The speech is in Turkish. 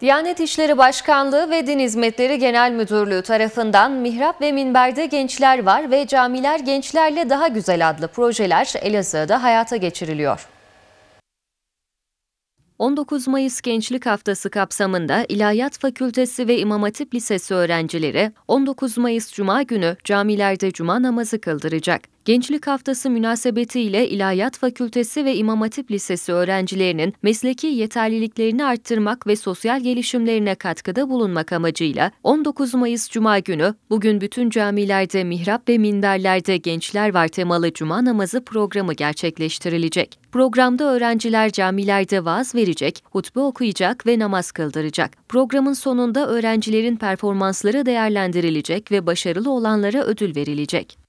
Diyanet İşleri Başkanlığı ve Din Hizmetleri Genel Müdürlüğü tarafından Mihrap ve Minber'de Gençler Var ve Camiler Gençlerle Daha Güzel adlı projeler Elazığ'da hayata geçiriliyor. 19 Mayıs Gençlik Haftası kapsamında İlahiyat Fakültesi ve İmam Hatip Lisesi öğrencileri 19 Mayıs Cuma günü camilerde cuma namazı kıldıracak. Gençlik Haftası münasebetiyle İlahiyat Fakültesi ve İmam Hatip Lisesi öğrencilerinin mesleki yeterliliklerini arttırmak ve sosyal gelişimlerine katkıda bulunmak amacıyla 19 Mayıs Cuma günü bugün bütün camilerde mihrap ve minderlerde gençler var temalı cuma namazı programı gerçekleştirilecek. Programda öğrenciler camilerde vaaz verecek, hutbe okuyacak ve namaz kıldıracak. Programın sonunda öğrencilerin performansları değerlendirilecek ve başarılı olanlara ödül verilecek.